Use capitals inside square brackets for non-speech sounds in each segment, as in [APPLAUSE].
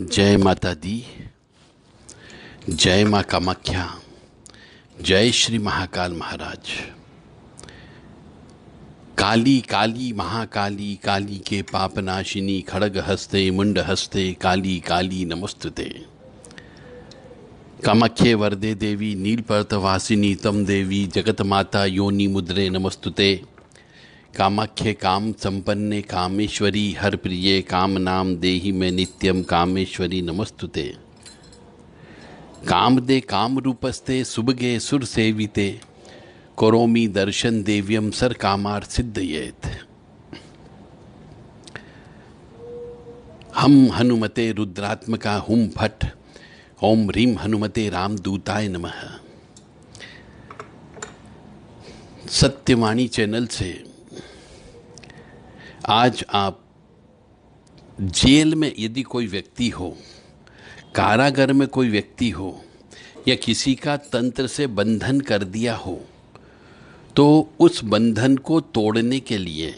जय माता दी जय माँ कामाख्या जय श्री महाकाल महाराज काली काली महाकाली काली के पापनाशिनी खड़ग हस्ते मुंड हस्ते काली काली नमस्ते कामाख्य वरदे देवी नीलपर्तवासिनी तम देवी जगत माता योनि मुद्रे नमस्तुते कामाख्य काम संपन्ने कामेश्वरी हर प्रिय काम नाम देहि में नित्यम कामेश्वरी नमस्तुते काम दे काम रूपस्ते सुबगे सुर सेविते करोमी दर्शन देव्यम सर कामार सिद्धयेत हम हनुमते रुद्रात्मका हुम फट ओम ह्रीम हनुमते दूताय नमः सत्यवाणी चैनल से आज आप जेल में यदि कोई व्यक्ति हो कारागर में कोई व्यक्ति हो या किसी का तंत्र से बंधन कर दिया हो तो उस बंधन को तोड़ने के लिए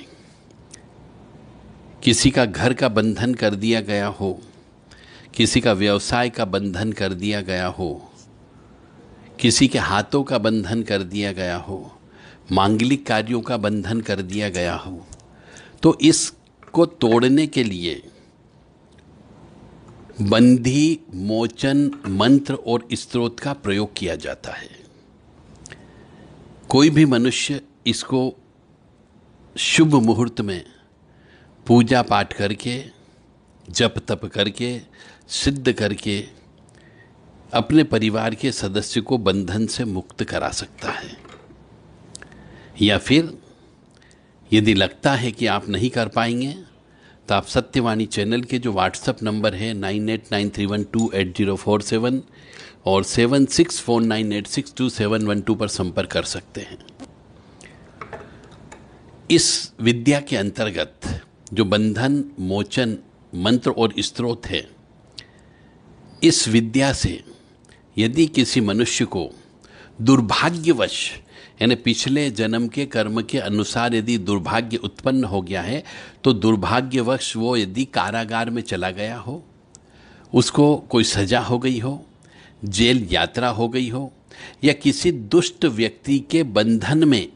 किसी का घर का बंधन कर दिया गया हो किसी का व्यवसाय का बंधन कर दिया गया हो किसी के हाथों का बंधन कर दिया गया हो मांगलिक कार्यों का बंधन कर दिया गया हो तो इसको तोड़ने के लिए बंधी मोचन मंत्र और स्त्रोत का प्रयोग किया जाता है कोई भी मनुष्य इसको शुभ मुहूर्त में पूजा पाठ करके जप तप करके सिद्ध करके अपने परिवार के सदस्य को बंधन से मुक्त करा सकता है या फिर यदि लगता है कि आप नहीं कर पाएंगे तो आप सत्यवाणी चैनल के जो व्हाट्सअप नंबर है nine eight nine three one two eight zero four seven और seven six four nine eight six two seven one two पर संपर्क कर सकते हैं इस विद्या के अंतर्गत जो बंधन मोचन मंत्र और स्त्रोत है इस विद्या से यदि किसी मनुष्य को दुर्भाग्यवश यानी पिछले जन्म के कर्म के अनुसार यदि दुर्भाग्य उत्पन्न हो गया है तो दुर्भाग्यवश वो यदि कारागार में चला गया हो उसको कोई सजा हो गई हो जेल यात्रा हो गई हो या किसी दुष्ट व्यक्ति के बंधन में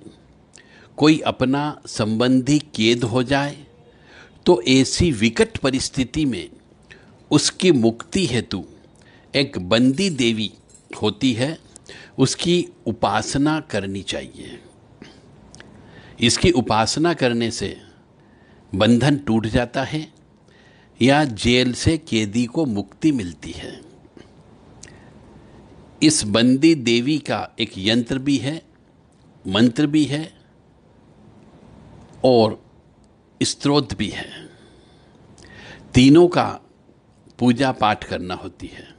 कोई अपना संबंधी कैद हो जाए तो ऐसी विकट परिस्थिति में उसकी मुक्ति हेतु एक बंदी देवी होती है उसकी उपासना करनी चाहिए इसकी उपासना करने से बंधन टूट जाता है या जेल से कैदी को मुक्ति मिलती है इस बंदी देवी का एक यंत्र भी है मंत्र भी है और स्त्रोत भी है तीनों का पूजा पाठ करना होती है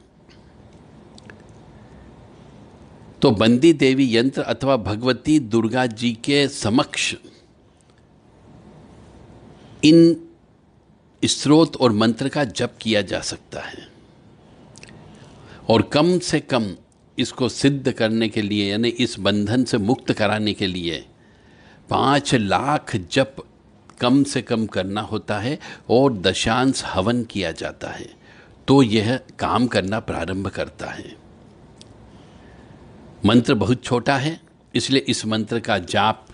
तो बंदी देवी यंत्र अथवा भगवती दुर्गा जी के समक्ष इन स्रोत और मंत्र का जप किया जा सकता है और कम से कम इसको सिद्ध करने के लिए यानी इस बंधन से मुक्त कराने के लिए पाँच लाख जप कम से कम करना होता है और दशांश हवन किया जाता है तो यह काम करना प्रारंभ करता है मंत्र बहुत छोटा है इसलिए इस मंत्र का जाप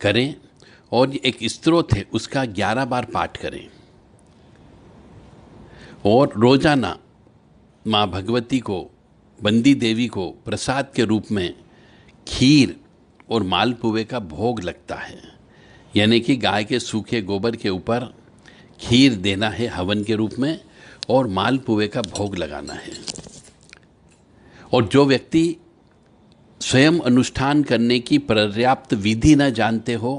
करें और एक स्त्रोत है उसका ग्यारह बार पाठ करें और रोज़ाना माँ भगवती को बंदी देवी को प्रसाद के रूप में खीर और मालपुए का भोग लगता है यानी कि गाय के सूखे गोबर के ऊपर खीर देना है हवन के रूप में और मालपुए का भोग लगाना है और जो व्यक्ति स्वयं अनुष्ठान करने की पर्याप्त विधि न जानते हो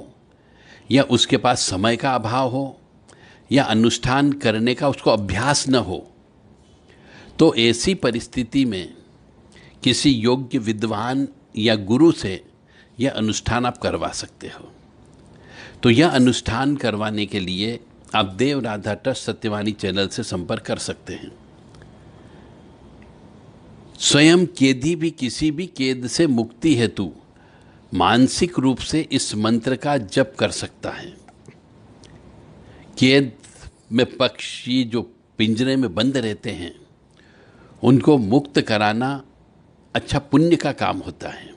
या उसके पास समय का अभाव हो या अनुष्ठान करने का उसको अभ्यास न हो तो ऐसी परिस्थिति में किसी योग्य विद्वान या गुरु से यह अनुष्ठान आप करवा सकते हो तो यह अनुष्ठान करवाने के लिए आप देव राधा ट्रस्ट सत्यवाणी चैनल से संपर्क कर सकते हैं स्वयं केदी भी किसी भी केद से मुक्ति हेतु मानसिक रूप से इस मंत्र का जप कर सकता है केद में पक्षी जो पिंजरे में बंद रहते हैं उनको मुक्त कराना अच्छा पुण्य का काम होता है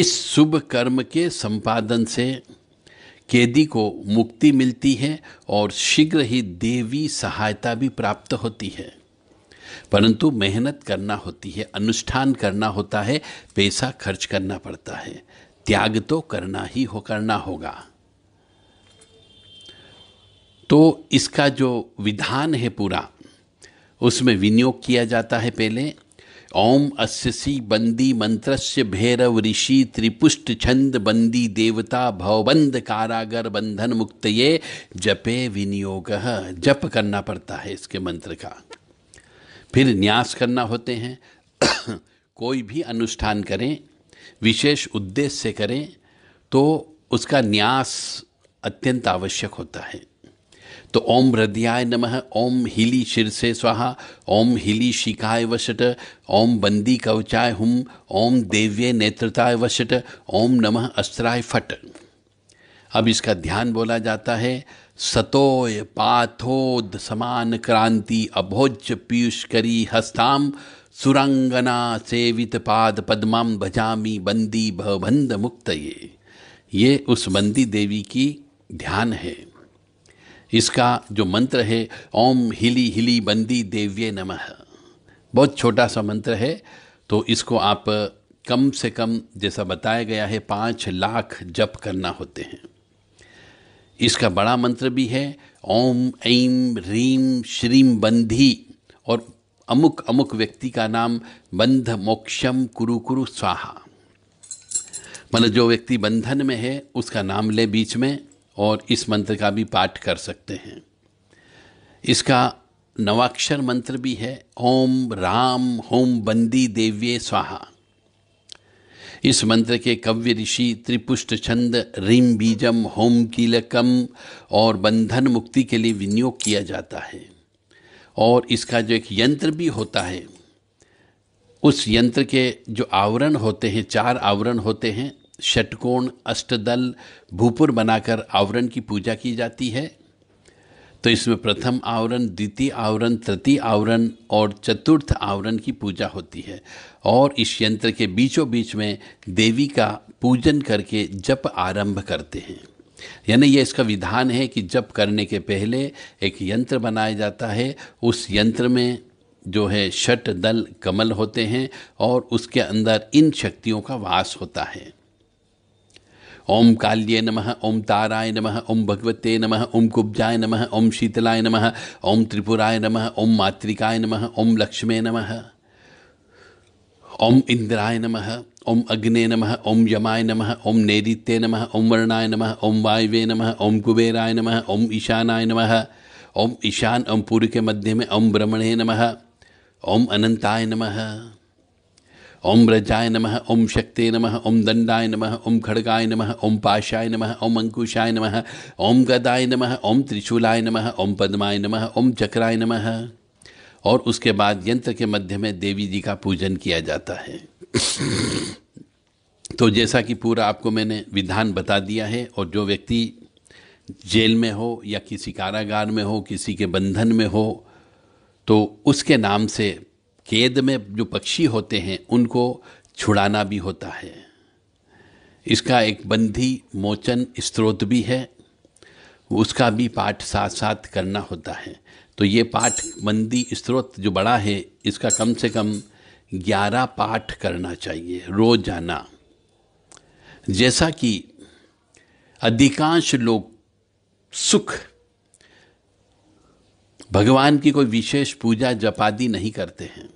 इस शुभ कर्म के संपादन से केदी को मुक्ति मिलती है और शीघ्र ही देवी सहायता भी प्राप्त होती है परंतु मेहनत करना होती है अनुष्ठान करना होता है पैसा खर्च करना पड़ता है त्याग तो करना ही हो करना होगा तो इसका जो विधान है पूरा उसमें विनियोग किया जाता है पहले ओम अस्सी बंदी मंत्रस्य भैरव ऋषि त्रिपुष्ट छंद बंदी देवता भवबंद कारागर बंधन मुक्त ये जपे विनियोग जप करना पड़ता है इसके मंत्र का फिर न्यास करना होते हैं [COUGHS] कोई भी अनुष्ठान करें विशेष उद्देश्य से करें तो उसका न्यास अत्यंत आवश्यक होता है तो ओम हृदयाय नमः ओम हिली शिरसे स्वाहा ओम हिली शिकाय वशट ओम बंदी कवचाय हुम ओम देव्य नेत्रताय वशट ओम नमः अस्त्राय फट अब इसका ध्यान बोला जाता है सतोय पाथोद समान क्रांति अभोज्य करी हस्ताम सुरंगना सेवित पाद पद्माम भजामी बंदी भवबंद मुक्त ये ये उस बंदी देवी की ध्यान है इसका जो मंत्र है ओम हिली हिली बंदी देव्य नमः बहुत छोटा सा मंत्र है तो इसको आप कम से कम जैसा बताया गया है पाँच लाख जप करना होते हैं इसका बड़ा मंत्र भी है ओम ऐम रीम श्रीम बंधी और अमुक अमुक व्यक्ति का नाम बंध मोक्षम कुरु कुरु स्वाहा मतलब जो व्यक्ति बंधन में है उसका नाम ले बीच में और इस मंत्र का भी पाठ कर सकते हैं इसका नवाक्षर मंत्र भी है ओम राम होम बंदी देव्ये स्वाहा इस मंत्र के कव्य ऋषि त्रिपुष्ट छंद रिम बीजम होम कीलकम और बंधन मुक्ति के लिए विनियोग किया जाता है और इसका जो एक यंत्र भी होता है उस यंत्र के जो आवरण होते हैं चार आवरण होते हैं षटकोण अष्टदल भूपुर बनाकर आवरण की पूजा की जाती है तो इसमें प्रथम आवरण द्वितीय आवरण तृतीय आवरण और चतुर्थ आवरण की पूजा होती है और इस यंत्र के बीचों बीच में देवी का पूजन करके जप आरंभ करते हैं यानी यह इसका विधान है कि जप करने के पहले एक यंत्र बनाया जाता है उस यंत्र में जो है शट दल कमल होते हैं और उसके अंदर इन शक्तियों का वास होता है ओम काल्ये नम ओम ताराय नम ओम भगवते नम ओम कुब्जाय नम ओम शीतलाय नम ओम त्रिपुराय नम ओम मातृकाय नम ओम लक्ष्मे नम ओम इंद्राय नम ओम अग्ने नम ओम यमाय नम ओम नैरित्ये नम ओम वर्णाय नम ओम वायवे नम ओम कुबेराय नम ओम ईशानाय नम ओम ईशान ओम पूर्व के मध्य में ओम ब्रह्मणे नम ओम अनंताय नमः ओम रजाय नम ओम शक्ति नम ओम दंडाय नम ओम खड़गाय नम ओम पाशाय नम ओम अंकुशाय नम ओम गदाय नम ओम त्रिशूलाय नम ओम पद्माय नम ओम चक्राय नम और उसके बाद यंत्र के मध्य में देवी जी का पूजन किया जाता है तो जैसा कि पूरा आपको मैंने विधान बता दिया है और जो व्यक्ति जेल में हो या किसी कारागार में हो किसी के बंधन में हो तो उसके नाम से कैद में जो पक्षी होते हैं उनको छुड़ाना भी होता है इसका एक बंधी मोचन स्त्रोत भी है उसका भी पाठ साथ साथ करना होता है तो ये पाठ बंदी स्त्रोत जो बड़ा है इसका कम से कम ग्यारह पाठ करना चाहिए रोजाना जैसा कि अधिकांश लोग सुख भगवान की कोई विशेष पूजा जपादी नहीं करते हैं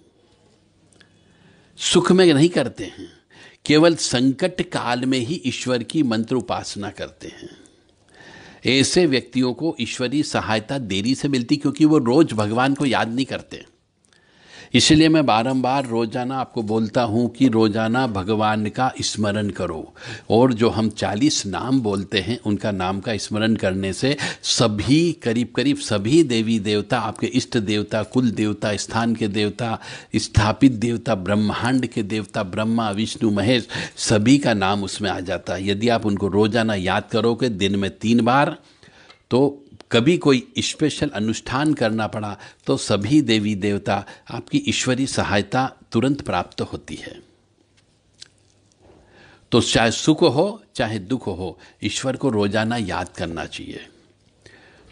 सुख में नहीं करते हैं केवल संकट काल में ही ईश्वर की मंत्र उपासना करते हैं ऐसे व्यक्तियों को ईश्वरीय सहायता देरी से मिलती क्योंकि वो रोज भगवान को याद नहीं करते इसलिए मैं बारंबार रोज़ाना आपको बोलता हूँ कि रोज़ाना भगवान का स्मरण करो और जो हम चालीस नाम बोलते हैं उनका नाम का स्मरण करने से सभी करीब करीब सभी देवी देवता आपके इष्ट देवता कुल देवता स्थान के देवता स्थापित देवता ब्रह्मांड के देवता ब्रह्मा विष्णु महेश सभी का नाम उसमें आ जाता है यदि आप उनको रोज़ाना याद करोगे दिन में तीन बार तो कभी कोई स्पेशल अनुष्ठान करना पड़ा तो सभी देवी देवता आपकी ईश्वरीय सहायता तुरंत प्राप्त होती है तो चाहे सुख हो चाहे दुख हो ईश्वर को रोजाना याद करना चाहिए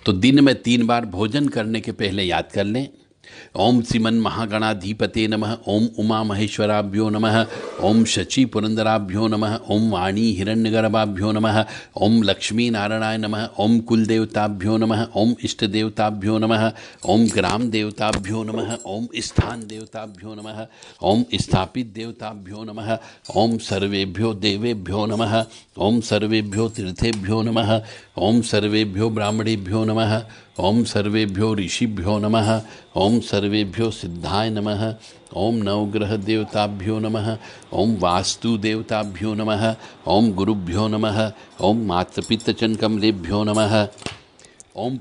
तो दिन में तीन बार भोजन करने के पहले याद कर लें ओम सिमन महागणाधिपते नम ओम उमा महेश्वराभ्यो नम ओम शची पुरंदराभ्यो नम ओम वाणी हिण्यगर्भाभ्यो नम ओम लक्ष्मीनारायणाय नम ओम कुलदेवताभ्यो नम ओम इष्टदेवताभ्यो नम ओम ग्राम देवताभ्यो नम ओम स्थान देवताभ्यो नम ओम स्थापित देवताभ्यो नम ओम सर्वेभ्यो देवेभ्यो नम ओम सर्वेभ्यो तीर्थेभ्यो नम ओम सर्वेभ्यो ब्राह्मणेभ्यो नम ओम सर्वेभ्यो ऋषिभ्यो नम ओं सर्वेभ्यो सिद्धाय नम ओं नवग्रह देवताभ्यो नम ओं वास्तुदेवताभ्यो नम ओं गुरुभ्यो नम ओं मातृपित्तचन नम ओं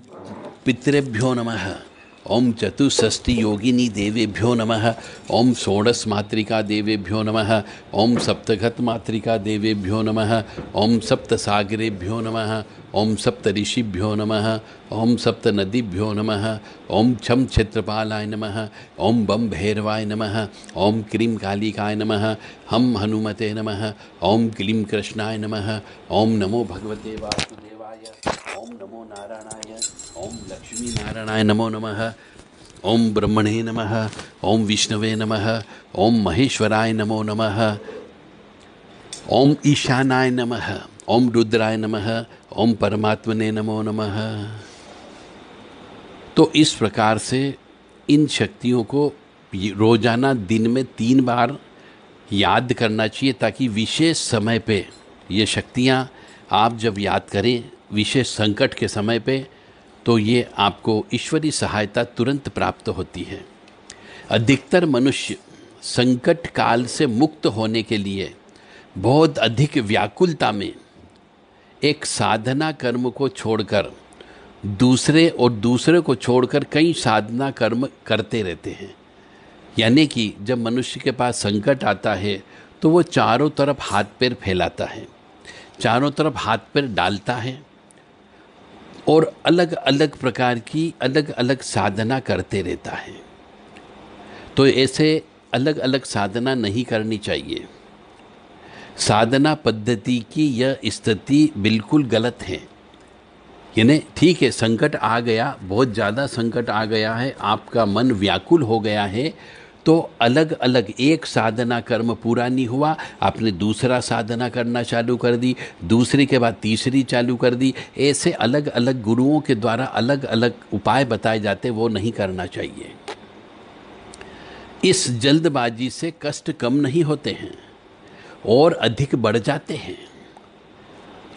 पितृभ्यो नमः ओम चतुष्षष्टि योगिनी देवेभ्यो नम ओम षोडश मातृका देवेभ्यो नम ओम सप्तघत मातृका देवेभ्यो नम ओम सप्त सागरेभ्यो ओम सप्त ऋषिभ्यो नम ओम सप्त नदीभ्यो नम ओम छम क्षेत्रपालाय नम ओम बम भैरवाय नम ओम क्रीम कालिकाय नम हम हनुमते नम ओम क्लीं कृष्णाय नम ओम नमो भगवते वासुदेव नारायणाय ओम नमो नारायणाय ओम लक्ष्मी नारायणाय नमो नमः ओम ब्रह्मणे नमः ओम विष्णवे नमः ओम महेश्वराय नमो नमः ओम ईशानाय नमः ओम रुद्राय नमः ओम परमात्मने नमो नमः तो इस प्रकार से इन शक्तियों को रोजाना दिन में तीन बार याद करना चाहिए ताकि विशेष समय पे ये शक्तियाँ आप जब याद करें विशेष संकट के समय पे तो ये आपको ईश्वरी सहायता तुरंत प्राप्त होती है अधिकतर मनुष्य संकट काल से मुक्त होने के लिए बहुत अधिक व्याकुलता में एक साधना कर्म को छोड़कर दूसरे और दूसरे को छोड़कर कई साधना कर्म करते रहते हैं यानी कि जब मनुष्य के पास संकट आता है तो वो चारों तरफ हाथ पैर फैलाता है चारों तरफ हाथ पैर डालता है और अलग अलग प्रकार की अलग अलग साधना करते रहता है तो ऐसे अलग अलग साधना नहीं करनी चाहिए साधना पद्धति की यह स्थिति बिल्कुल गलत है यानी ठीक है संकट आ गया बहुत ज़्यादा संकट आ गया है आपका मन व्याकुल हो गया है तो अलग अलग एक साधना कर्म पूरा नहीं हुआ आपने दूसरा साधना करना चालू कर दी दूसरी के बाद तीसरी चालू कर दी ऐसे अलग अलग गुरुओं के द्वारा अलग अलग उपाय बताए जाते वो नहीं करना चाहिए इस जल्दबाजी से कष्ट कम नहीं होते हैं और अधिक बढ़ जाते हैं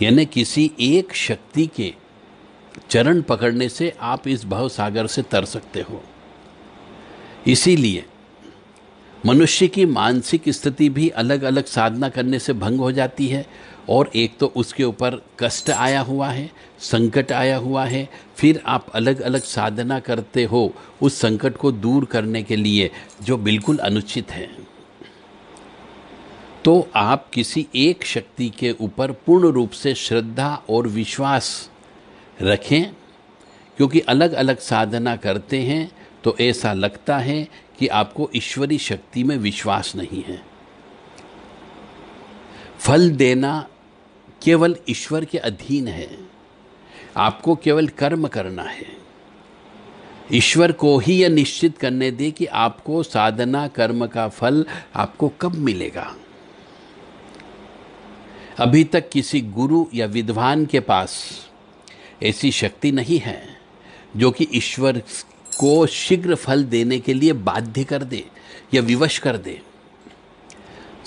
यानी किसी एक शक्ति के चरण पकड़ने से आप इस भव सागर से तर सकते हो इसीलिए मनुष्य की मानसिक स्थिति भी अलग अलग साधना करने से भंग हो जाती है और एक तो उसके ऊपर कष्ट आया हुआ है संकट आया हुआ है फिर आप अलग अलग साधना करते हो उस संकट को दूर करने के लिए जो बिल्कुल अनुचित है तो आप किसी एक शक्ति के ऊपर पूर्ण रूप से श्रद्धा और विश्वास रखें क्योंकि अलग अलग साधना करते हैं तो ऐसा लगता है कि आपको ईश्वरी शक्ति में विश्वास नहीं है फल देना केवल ईश्वर के अधीन है आपको केवल कर्म करना है ईश्वर को ही यह निश्चित करने दे कि आपको साधना कर्म का फल आपको कब मिलेगा अभी तक किसी गुरु या विद्वान के पास ऐसी शक्ति नहीं है जो कि ईश्वर को शीघ्र फल देने के लिए बाध्य कर दे या विवश कर दे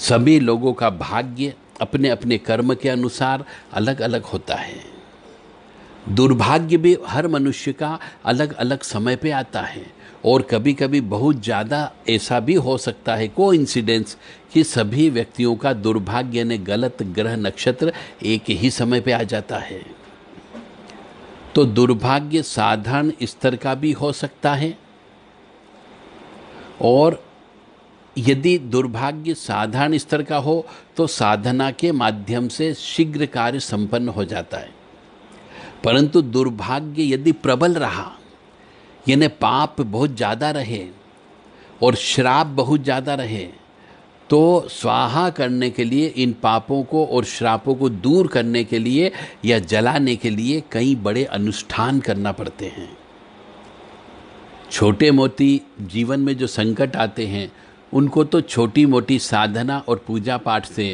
सभी लोगों का भाग्य अपने अपने कर्म के अनुसार अलग अलग होता है दुर्भाग्य भी हर मनुष्य का अलग अलग समय पे आता है और कभी कभी बहुत ज़्यादा ऐसा भी हो सकता है को इंसिडेंस कि सभी व्यक्तियों का दुर्भाग्य ने गलत ग्रह नक्षत्र एक ही समय पे आ जाता है तो दुर्भाग्य साधारण स्तर का भी हो सकता है और यदि दुर्भाग्य साधारण स्तर का हो तो साधना के माध्यम से शीघ्र कार्य संपन्न हो जाता है परंतु दुर्भाग्य यदि प्रबल रहा यानी पाप बहुत ज़्यादा रहे और श्राप बहुत ज़्यादा रहे तो स्वाहा करने के लिए इन पापों को और श्रापों को दूर करने के लिए या जलाने के लिए कई बड़े अनुष्ठान करना पड़ते हैं छोटे मोटी जीवन में जो संकट आते हैं उनको तो छोटी मोटी साधना और पूजा पाठ से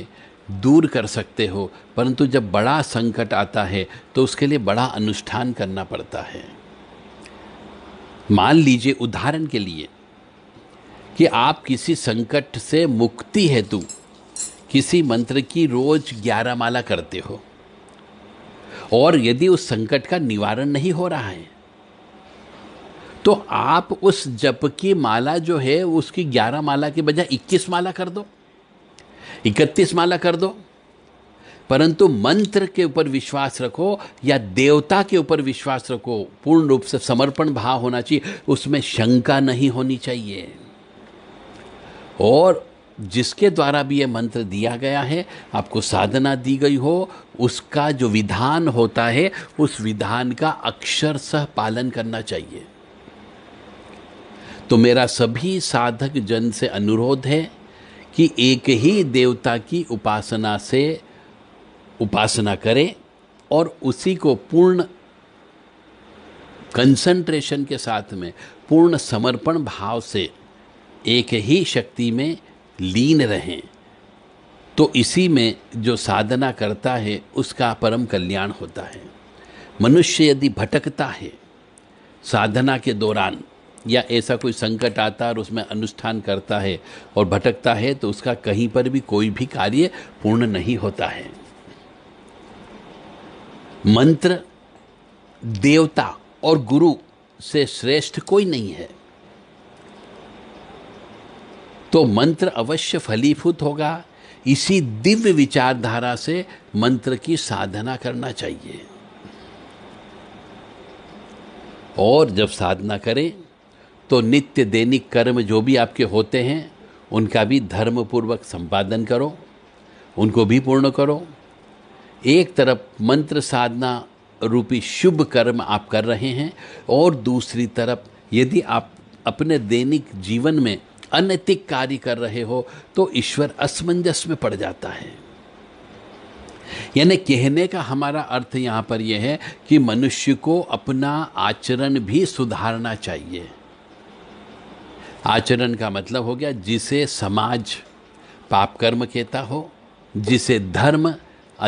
दूर कर सकते हो परंतु जब बड़ा संकट आता है तो उसके लिए बड़ा अनुष्ठान करना पड़ता है मान लीजिए उदाहरण के लिए कि आप किसी संकट से मुक्ति हेतु किसी मंत्र की रोज ग्यारह माला करते हो और यदि उस संकट का निवारण नहीं हो रहा है तो आप उस जप की माला जो है उसकी ग्यारह माला के बजाय इक्कीस माला कर दो इकतीस माला कर दो परंतु मंत्र के ऊपर विश्वास रखो या देवता के ऊपर विश्वास रखो पूर्ण रूप से समर्पण भाव होना चाहिए उसमें शंका नहीं होनी चाहिए और जिसके द्वारा भी ये मंत्र दिया गया है आपको साधना दी गई हो उसका जो विधान होता है उस विधान का अक्षर सह पालन करना चाहिए तो मेरा सभी साधक जन से अनुरोध है कि एक ही देवता की उपासना से उपासना करें और उसी को पूर्ण कंसंट्रेशन के साथ में पूर्ण समर्पण भाव से एक ही शक्ति में लीन रहें तो इसी में जो साधना करता है उसका परम कल्याण होता है मनुष्य यदि भटकता है साधना के दौरान या ऐसा कोई संकट आता है और उसमें अनुष्ठान करता है और भटकता है तो उसका कहीं पर भी कोई भी कार्य पूर्ण नहीं होता है मंत्र देवता और गुरु से श्रेष्ठ कोई नहीं है तो मंत्र अवश्य फलीभूत होगा इसी दिव्य विचारधारा से मंत्र की साधना करना चाहिए और जब साधना करें तो नित्य दैनिक कर्म जो भी आपके होते हैं उनका भी धर्मपूर्वक संपादन करो उनको भी पूर्ण करो एक तरफ मंत्र साधना रूपी शुभ कर्म आप कर रहे हैं और दूसरी तरफ यदि आप अपने दैनिक जीवन में अनैतिक कार्य कर रहे हो तो ईश्वर असमंजस में पड़ जाता है यानी कहने का हमारा अर्थ यहाँ पर यह है कि मनुष्य को अपना आचरण भी सुधारना चाहिए आचरण का मतलब हो गया जिसे समाज पाप कर्म कहता हो जिसे धर्म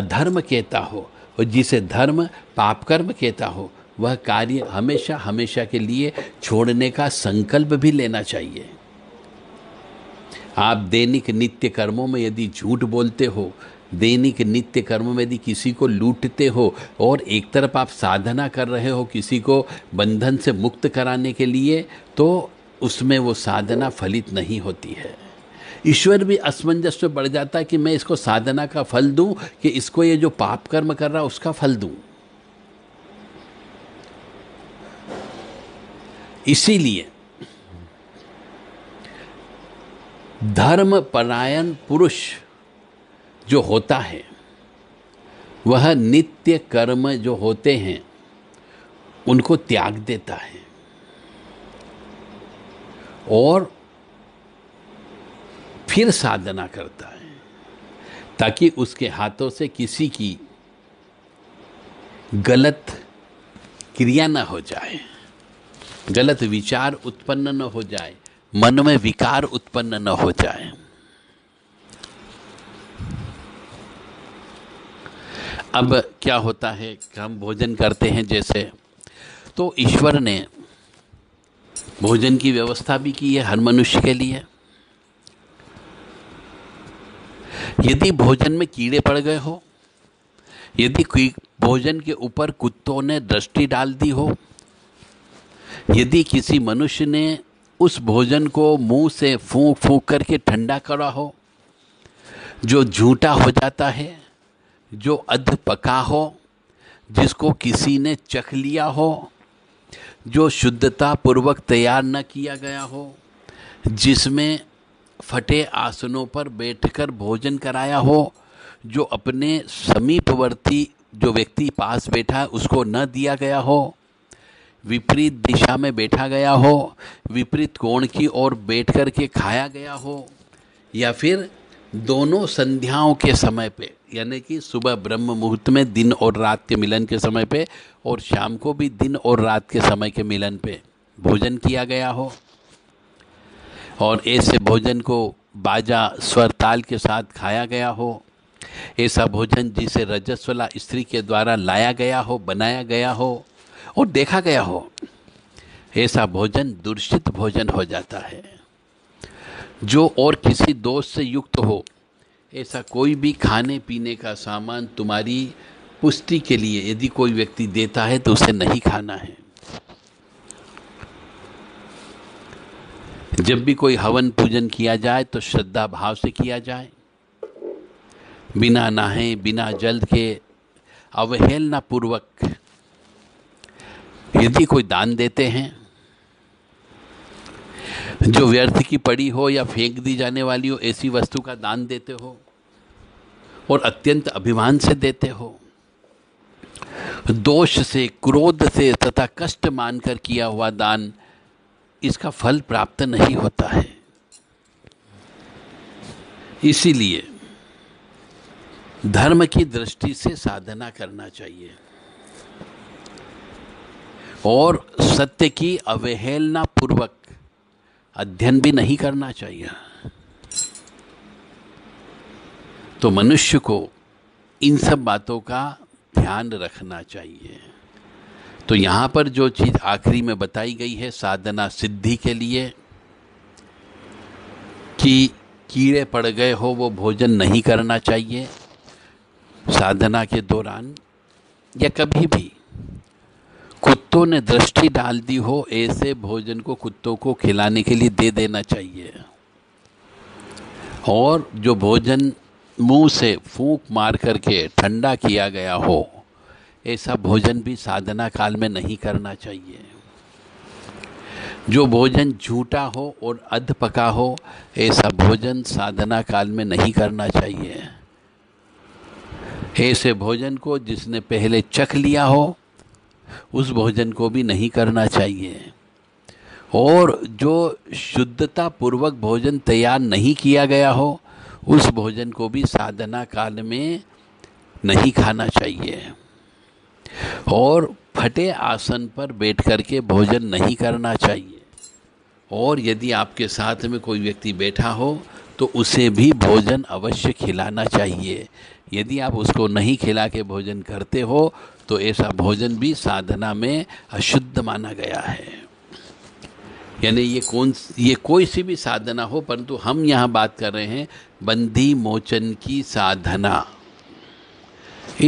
अधर्म कहता हो और जिसे धर्म पाप कर्म कहता हो वह कार्य हमेशा हमेशा के लिए छोड़ने का संकल्प भी लेना चाहिए आप दैनिक नित्य कर्मों में यदि झूठ बोलते हो दैनिक नित्य कर्म में यदि किसी को लूटते हो और एक तरफ आप साधना कर रहे हो किसी को बंधन से मुक्त कराने के लिए तो उसमें वो साधना फलित नहीं होती है ईश्वर भी असमंजस में बढ़ जाता है कि मैं इसको साधना का फल दूं कि इसको ये जो पाप कर्म कर रहा है उसका फल दूं इसीलिए धर्म परायण पुरुष जो होता है वह नित्य कर्म जो होते हैं उनको त्याग देता है और फिर साधना करता है ताकि उसके हाथों से किसी की गलत क्रिया न हो जाए गलत विचार उत्पन्न न हो जाए मन में विकार उत्पन्न न हो जाए अब क्या होता है कि हम भोजन करते हैं जैसे तो ईश्वर ने भोजन की व्यवस्था भी की है हर मनुष्य के लिए यदि भोजन में कीड़े पड़ गए हो यदि भोजन के ऊपर कुत्तों ने दृष्टि डाल दी हो यदि किसी मनुष्य ने उस भोजन को मुंह से फूंक फूंक करके ठंडा करा हो जो झूठा हो जाता है जो अध पका हो जिसको किसी ने चख लिया हो जो शुद्धता पूर्वक तैयार न किया गया हो जिसमें फटे आसनों पर बैठकर भोजन कराया हो जो अपने समीपवर्ती जो व्यक्ति पास बैठा है उसको न दिया गया हो विपरीत दिशा में बैठा गया हो विपरीत कोण की ओर बैठ कर के खाया गया हो या फिर दोनों संध्याओं के समय पे यानी कि सुबह ब्रह्म मुहूर्त में दिन और रात के मिलन के समय पे और शाम को भी दिन और रात के समय के मिलन पे भोजन किया गया हो और ऐसे भोजन को बाजा स्वर ताल के साथ खाया गया हो ऐसा भोजन जिसे रजस्वला स्त्री के द्वारा लाया गया हो बनाया गया हो और देखा गया हो ऐसा भोजन दूषित भोजन हो जाता है जो और किसी दोष से युक्त हो ऐसा कोई भी खाने पीने का सामान तुम्हारी पुष्टि के लिए यदि कोई व्यक्ति देता है तो उसे नहीं खाना है जब भी कोई हवन पूजन किया जाए तो श्रद्धा भाव से किया जाए बिना नहाए बिना जल के अवहेलना पूर्वक यदि कोई दान देते हैं जो व्यर्थ की पड़ी हो या फेंक दी जाने वाली हो ऐसी वस्तु का दान देते हो और अत्यंत अभिमान से देते हो दोष से क्रोध से तथा कष्ट मानकर किया हुआ दान इसका फल प्राप्त नहीं होता है इसीलिए धर्म की दृष्टि से साधना करना चाहिए और सत्य की अवहेलना पूर्वक अध्ययन भी नहीं करना चाहिए तो मनुष्य को इन सब बातों का ध्यान रखना चाहिए तो यहाँ पर जो चीज़ आखिरी में बताई गई है साधना सिद्धि के लिए कि कीड़े पड़ गए हो वो भोजन नहीं करना चाहिए साधना के दौरान या कभी भी कुत्तों ने दृष्टि डाल दी हो ऐसे भोजन को कुत्तों को खिलाने के लिए दे देना चाहिए और जो भोजन मुंह से फूंक मार करके ठंडा किया गया हो ऐसा भोजन भी साधना काल में नहीं करना चाहिए जो भोजन झूठा हो और अध पका हो ऐसा भोजन साधना काल में नहीं करना चाहिए ऐसे भोजन को जिसने पहले चख लिया हो उस भोजन को भी नहीं करना चाहिए और जो शुद्धता पूर्वक भोजन तैयार नहीं किया गया हो उस भोजन को भी साधना काल में नहीं खाना चाहिए और फटे आसन पर बैठ करके भोजन नहीं करना चाहिए और यदि आपके साथ में कोई व्यक्ति बैठा हो तो उसे भी भोजन अवश्य खिलाना चाहिए यदि आप उसको नहीं खिला के भोजन करते हो तो ऐसा भोजन भी साधना में अशुद्ध माना गया है यानी ये कौन ये कोई सी भी साधना हो परंतु हम यहाँ बात कर रहे हैं बंदी मोचन की साधना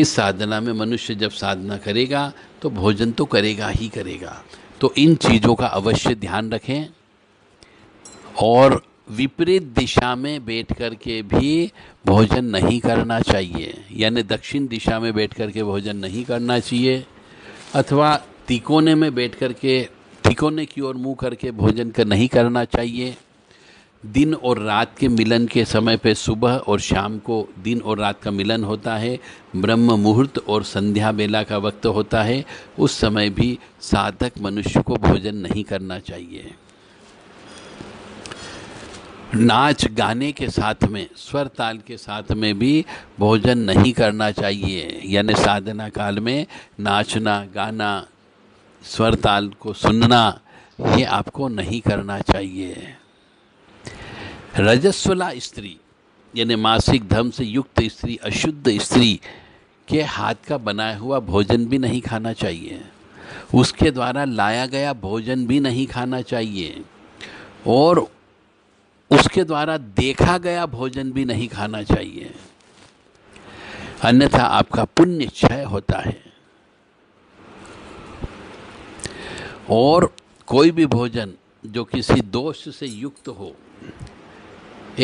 इस साधना में मनुष्य जब साधना करेगा तो भोजन तो करेगा ही करेगा तो इन चीज़ों का अवश्य ध्यान रखें और विपरीत दिशा में बैठ कर के भी भोजन नहीं करना चाहिए यानी दक्षिण दिशा में बैठ कर के भोजन नहीं करना चाहिए अथवा तिकोने में बैठ कर के तिकोने की ओर मुंह करके भोजन कर नहीं करना चाहिए दिन और रात के मिलन के समय पे सुबह और शाम को दिन और रात का मिलन होता है ब्रह्म मुहूर्त और संध्या बेला का वक्त होता है उस समय भी साधक मनुष्य को भोजन नहीं करना चाहिए नाच गाने के साथ में स्वर ताल के साथ में भी भोजन नहीं करना चाहिए यानी साधना काल में नाचना गाना स्वर ताल को सुनना ये आपको नहीं करना चाहिए रजस्वला स्त्री यानी मासिक धर्म से युक्त स्त्री अशुद्ध स्त्री के हाथ का बनाया हुआ भोजन भी नहीं खाना चाहिए उसके द्वारा लाया गया भोजन भी नहीं खाना चाहिए और उसके द्वारा देखा गया भोजन भी नहीं खाना चाहिए अन्यथा आपका पुण्य क्षय होता है और कोई भी भोजन जो किसी दोष से युक्त हो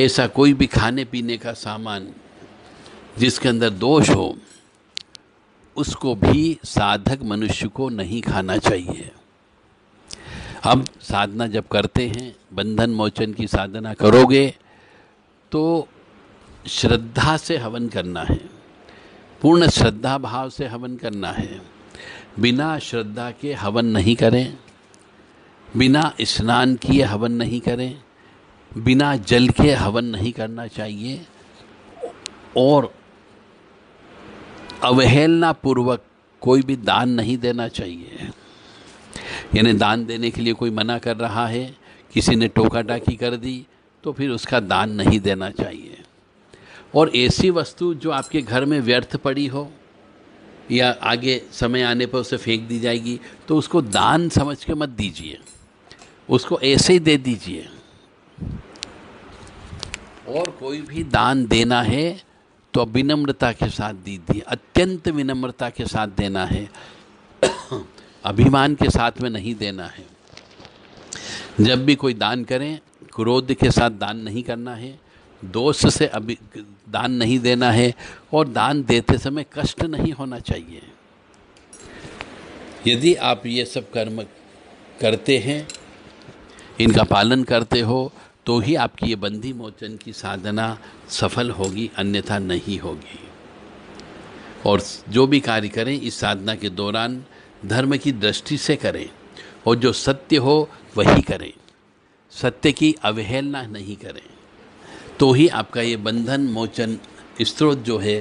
ऐसा कोई भी खाने पीने का सामान जिसके अंदर दोष हो उसको भी साधक मनुष्य को नहीं खाना चाहिए हम साधना जब करते हैं बंधन मोचन की साधना करोगे तो श्रद्धा से हवन करना है पूर्ण श्रद्धा भाव से हवन करना है बिना श्रद्धा के हवन नहीं करें बिना स्नान किए हवन नहीं करें बिना जल के हवन नहीं करना चाहिए और अवहेलना पूर्वक कोई भी दान नहीं देना चाहिए यानी दान देने के लिए कोई मना कर रहा है किसी ने टोका टाकी कर दी तो फिर उसका दान नहीं देना चाहिए और ऐसी वस्तु जो आपके घर में व्यर्थ पड़ी हो या आगे समय आने पर उसे फेंक दी जाएगी तो उसको दान समझ के मत दीजिए उसको ऐसे ही दे दीजिए और कोई भी दान देना है तो विनम्रता के साथ दीजिए अत्यंत विनम्रता के साथ देना है अभिमान के साथ में नहीं देना है जब भी कोई दान करें क्रोध के साथ दान नहीं करना है दोष से अभी दान नहीं देना है और दान देते समय कष्ट नहीं होना चाहिए यदि आप ये सब कर्म करते हैं इनका पालन करते हो तो ही आपकी ये बंदी मोचन की साधना सफल होगी अन्यथा नहीं होगी और जो भी कार्य करें इस साधना के दौरान धर्म की दृष्टि से करें और जो सत्य हो वही करें सत्य की अवहेलना नहीं करें तो ही आपका ये बंधन मोचन स्त्रोत जो है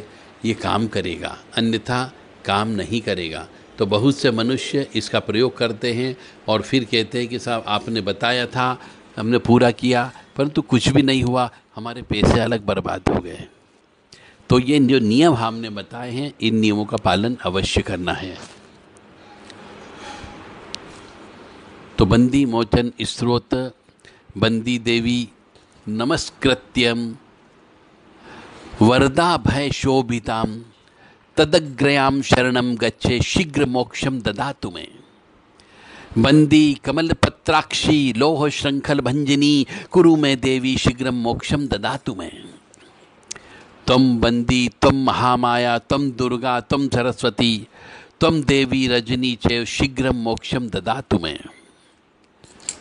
ये काम करेगा अन्यथा काम नहीं करेगा तो बहुत से मनुष्य इसका प्रयोग करते हैं और फिर कहते हैं कि साहब आपने बताया था हमने पूरा किया परंतु कुछ भी नहीं हुआ हमारे पैसे अलग बर्बाद हो गए तो ये जो नियम हमने बताए हैं इन नियमों का पालन अवश्य करना है तो बंदी मोचन स्त्रोत बंदी देवी नमस्कृत्यम वरदा भय शोभिताम तदग्रयाम शरणम गच्छे शीघ्र मोक्षम ददा तुम्हें बंदी कमल पत्राक्षी लोह श्रृंखल भंजनी कुरु में देवी शीघ्र मोक्षम ददा तुम्हें तुम बंदी तुम महामाया तुम दुर्गा तुम सरस्वती तुम देवी रजनी चे शीघ्र मोक्षम ददा तुम्हें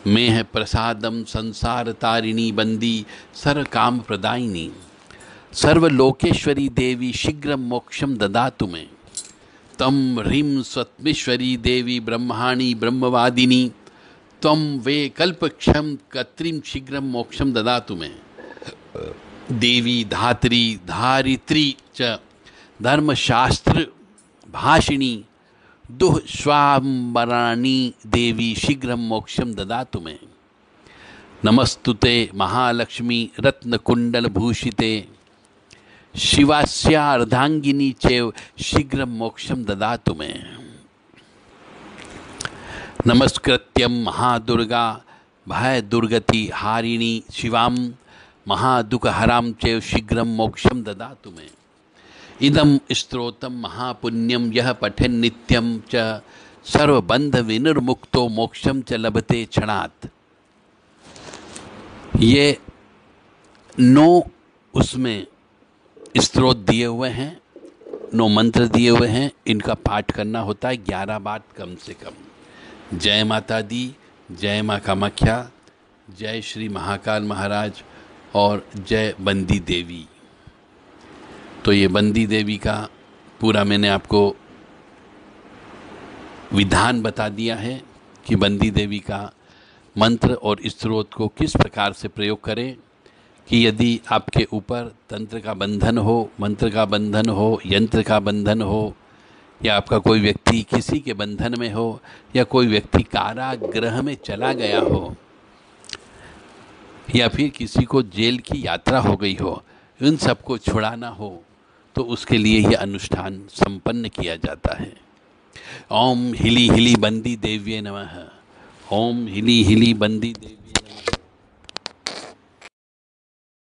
मेह प्रसादम संसार तारिणी बंदी सर काम प्रदायिनी सर्वलोकेश्वरी देवी शीघ्र मोक्षम ददा तुम्हें तम ह्रीम स्वत्मेश्वरी देवी ब्रह्माणी ब्रह्मवादिनी तम वे कल्पक्षम कत्रिम शीघ्र मोक्षम ददा तुम्हें देवी धात्री धारित्री च धर्मशास्त्र भाषिणी दुःस्वाम्बराणी देवी शीघ्र मोक्षम ददा तुम्हें नमस्तुते महालक्ष्मी रत्नकुंडल भूषिते शिवास्या चेव शीघ्र मोक्षम ददा तुम्हें नमस्कृत्यम महादुर्गा भय दुर्गति हारिणी शिवाम महादुखहराम चेव शीघ्र मोक्षम ददा तुम्हें इदम स्त्रोत महापुण्यम यह पठन नित्यम च सर्वबंध विनिर्मुक्तो मोक्षम च लभते क्षणात् ये नौ उसमें स्त्रोत दिए हुए हैं नौ मंत्र दिए हुए हैं इनका पाठ करना होता है ग्यारह बार कम से कम जय माता दी जय माँ कामाख्या जय श्री महाकाल महाराज और जय बंदी देवी तो ये बंदी देवी का पूरा मैंने आपको विधान बता दिया है कि बंदी देवी का मंत्र और स्त्रोत को किस प्रकार से प्रयोग करें कि यदि आपके ऊपर तंत्र का बंधन हो मंत्र का बंधन हो यंत्र का बंधन हो या आपका कोई व्यक्ति किसी के बंधन में हो या कोई व्यक्ति कारागृह में चला गया हो या फिर किसी को जेल की यात्रा हो गई हो इन सबको छुड़ाना हो तो उसके लिए यह अनुष्ठान संपन्न किया जाता है ओम हिली हिली बंदी देव्य नमः ओम हिली हिली बंदी देव